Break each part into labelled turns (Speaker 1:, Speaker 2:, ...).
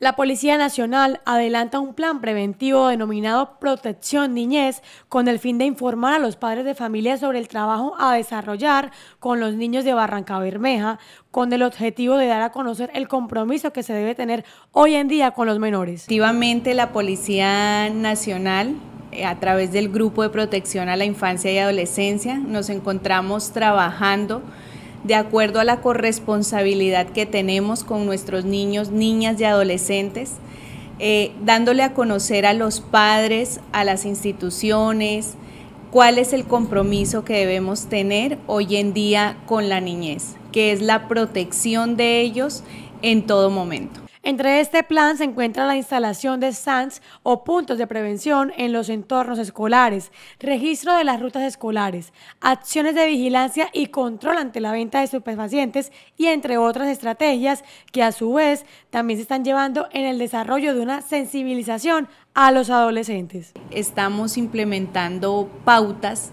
Speaker 1: La Policía Nacional adelanta un plan preventivo denominado Protección Niñez con el fin de informar a los padres de familia sobre el trabajo a desarrollar con los niños de Barranca Bermeja, con el objetivo de dar a conocer el compromiso que se debe tener hoy en día con los menores. Activamente la Policía Nacional eh, a través
Speaker 2: del Grupo de Protección a la Infancia y Adolescencia nos encontramos trabajando de acuerdo a la corresponsabilidad que tenemos con nuestros niños, niñas y adolescentes, eh, dándole a conocer a los padres, a las instituciones, cuál es el compromiso que debemos tener hoy en día con la
Speaker 1: niñez, que es la protección de ellos en todo momento. Entre este plan se encuentra la instalación de stands o puntos de prevención en los entornos escolares, registro de las rutas escolares, acciones de vigilancia y control ante la venta de superfacientes y entre otras estrategias que a su vez también se están llevando en el desarrollo de una sensibilización a los adolescentes. Estamos
Speaker 2: implementando pautas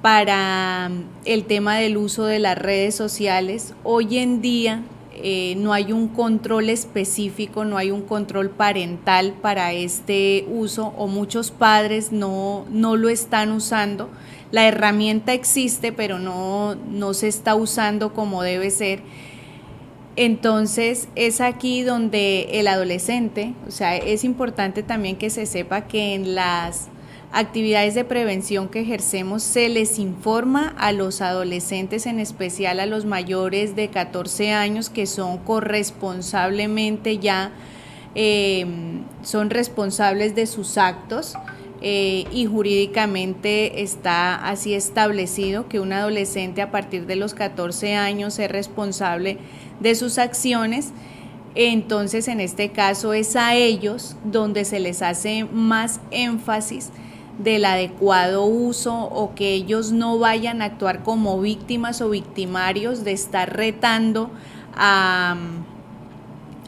Speaker 2: para el tema del uso de las redes sociales. Hoy en día eh, no hay un control específico, no hay un control parental para este uso o muchos padres no, lo están usando. La herramienta existe, pero no, no se está usando como debe ser. Entonces es aquí donde el adolescente, o sea, es importante también que se sepa que en las actividades de prevención que ejercemos, se les informa a los adolescentes, en especial a los mayores de 14 años que son corresponsablemente ya, em, son responsables de sus actos. Eh, y jurídicamente está así establecido que un adolescente a partir de los 14 años es responsable de sus acciones. Entonces, en este caso es a ellos donde se les hace más énfasis del adecuado uso o que ellos no vayan a actuar como víctimas o victimarios de estar retando a,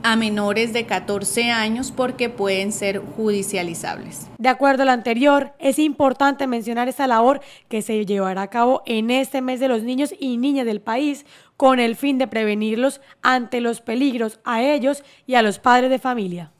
Speaker 2: a menores de 14
Speaker 1: años porque pueden ser judicializables. De acuerdo a lo anterior, es importante mencionar esta labor que se llevará a cabo en este mes de los niños y niñas del país con el fin de prevenirlos ante los peligros a ellos y a los padres de familia.